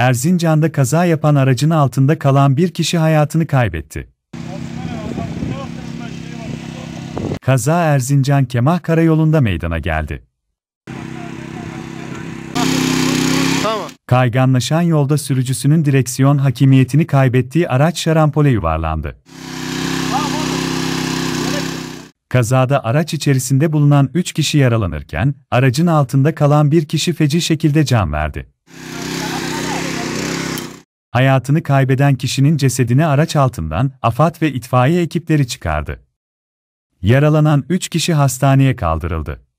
Erzincan'da kaza yapan aracın altında kalan bir kişi hayatını kaybetti. Kaza Erzincan Kemah Karayolu'nda meydana geldi. Kayganlaşan yolda sürücüsünün direksiyon hakimiyetini kaybettiği araç şarampole yuvarlandı. Kazada araç içerisinde bulunan 3 kişi yaralanırken, aracın altında kalan bir kişi feci şekilde can verdi. Hayatını kaybeden kişinin cesedini araç altından afat ve itfaiye ekipleri çıkardı. Yaralanan 3 kişi hastaneye kaldırıldı.